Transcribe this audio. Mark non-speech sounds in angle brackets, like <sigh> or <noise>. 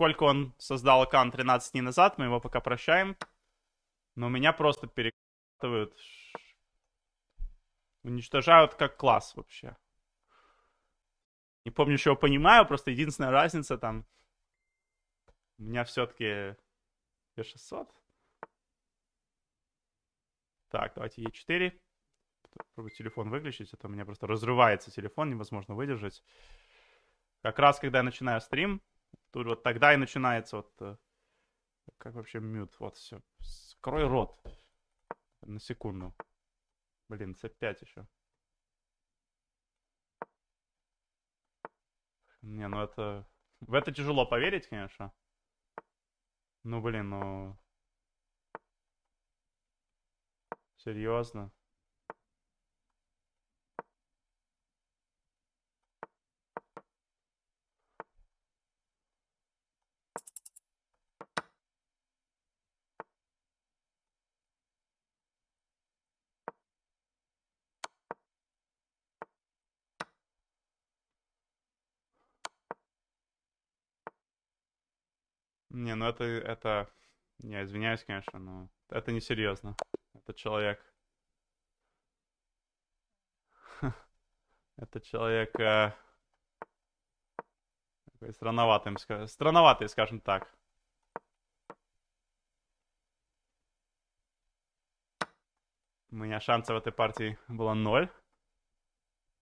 поскольку он создал аккаунт 13 дней назад, мы его пока прощаем. Но меня просто перекатывают. Уничтожают как класс вообще. Не помню, что я понимаю, просто единственная разница там... У меня все-таки 600 Так, давайте Е4. Попробую телефон выключить, а то у меня просто разрывается телефон, невозможно выдержать. Как раз, когда я начинаю стрим, Тут вот тогда и начинается вот... Э, как вообще мют? Вот, все. Скрой рот. На секунду. Блин, c5 еще. Не, ну это... В это тяжело поверить, конечно. Ну, блин, ну... Серьезно. Не, ну это, это, я извиняюсь, конечно, но это несерьезно. Это человек. <laughs> Это человек э, такой странноватым, странноватый, скажем так. У меня шансов в этой партии было ноль.